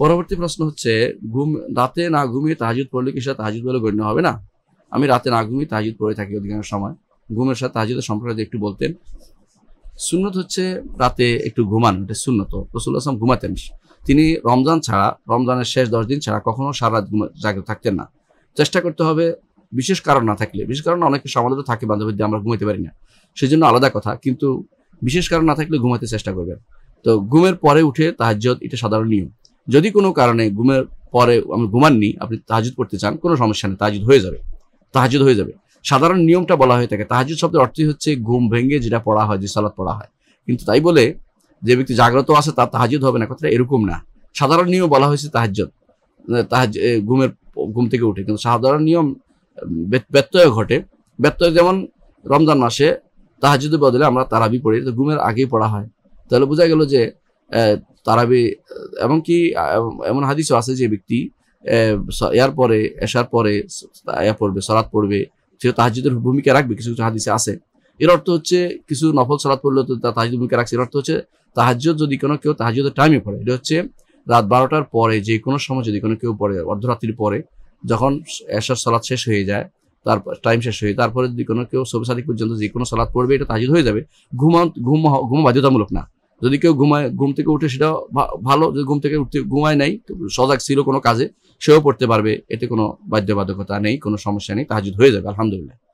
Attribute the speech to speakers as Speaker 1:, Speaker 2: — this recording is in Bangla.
Speaker 1: পরবর্তী প্রশ্ন হচ্ছে ঘুম রাতে না ঘুমিয়ে তাহাজুদ পড়লে কি সেটা তাহাজুদ বলে গণ্য হবে না আমি রাতে না ঘুমিয়ে তাহাজুদ পড়ে থাকি অধিকাংশ সময় ঘুমের সাথে তাহাজুদের সম্পর্কে একটু বলতেন সুন্নত হচ্ছে রাতে একটু ঘুমান এটা সুন্নত রসুল্লাহ আসলাম ঘুমাতেন তিনি রমজান ছাড়া রমজানের শেষ দশ দিন ছাড়া কখনো সারা রাত জাগ্রত থাকতেন না চেষ্টা করতে হবে বিশেষ কারণ না থাকলে বিশেষ কারণ অনেকে সমাজে থাকে বান্ধবীদের আমরা ঘুমাতে পারি না সেই জন্য আলাদা কথা কিন্তু বিশেষ কারণ না থাকলে ঘুমাতে চেষ্টা করবেন তো ঘুমের পরে উঠে তাহাজ এটা সাধারণ নিয়ম যদি কোনো কারণে ঘুমের পরে আমি ঘুমাননি আপনি তাহাজুদ পড়তে চান কোনো সমস্যা নেই তাহাজুদ হয়ে যাবে তাহাজুদ হয়ে যাবে সাধারণ নিয়মটা বলা হয়ে থাকে তাহাজুদ শব্দের অর্থই হচ্ছে ঘুম ভেঙে যেটা পড়া হয় যে সালাদ পড়া হয় কিন্তু তাই বলে যে ব্যক্তি জাগ্রত আছে তার তাহাজুদ হবে না কথাটা এরকম না সাধারণ নিয়ম বলা হয়েছে তাহাজ তাহাজ ঘুমের ঘুম থেকে উঠে কিন্তু সাধারণ নিয়ম ব্যত্যয় ঘটে ব্যত্যয় যেমন রমজান মাসে তাহাজুদের বদলে আমরা তারাবি পড়ি তো ঘুমের আগেই পড়া হয় তাহলে বোঝা গেল যে তারাবি এমনকি এমন হাদিসও আছে যে ব্যক্তি ইয়ার পরে এসার পরে ইয়া পড়বে সরাত পড়বে সে তাহাজিদের ভূমিকা রাখবে কিছু কিছু হাদিসে আছে এর অর্থ হচ্ছে কিছু নফল সরাত পড়লে তো তাহাজিদের ভূমিকা রাখছে এর অর্থ হচ্ছে তাহাজ যদি কোনো কেউ তাহাজের টাইমে পড়ে এটা হচ্ছে রাত বারোটার পরে যে কোনো সময় যদি কোনো কেউ পড়ে অর্ধরাত্রির পরে যখন এসার সলাদ শেষ হয়ে যায় তার টাইম শেষ হয়ে তারপরে যদি কোনো কেউ সবে পর্যন্ত যে কোনো সলাৎ পড়বে এটা তাহাজিদ হয়ে যাবে ঘুমা ঘুম ঘুম বাধ্যতামূলক না যদি কেউ ঘুমায় ঘুম থেকে উঠে সেটা ভালো যদি ঘুম থেকে উঠতে ঘুমায় নাই সজাগ ছিল কোনো কাজে সেও পড়তে পারবে এতে কোনো বাধ্যবাধকতা নেই কোনো সমস্যা নেই তাহাজুদ হয়ে যাবে আলহামদুলিল্লাহ